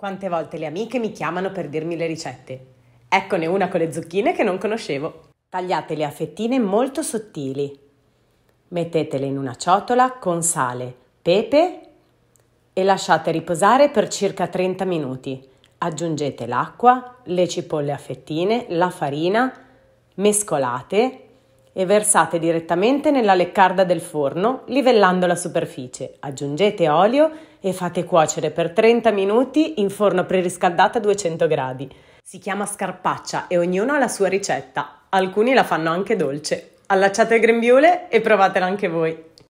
Quante volte le amiche mi chiamano per dirmi le ricette. Eccone una con le zucchine che non conoscevo. Tagliatele a fettine molto sottili. Mettetele in una ciotola con sale, pepe e lasciate riposare per circa 30 minuti. Aggiungete l'acqua, le cipolle a fettine, la farina, mescolate e versate direttamente nella leccarda del forno, livellando la superficie. Aggiungete olio e fate cuocere per 30 minuti in forno preriscaldato a 200 gradi. Si chiama scarpaccia e ognuno ha la sua ricetta. Alcuni la fanno anche dolce. Allacciate il grembiule e provatela anche voi.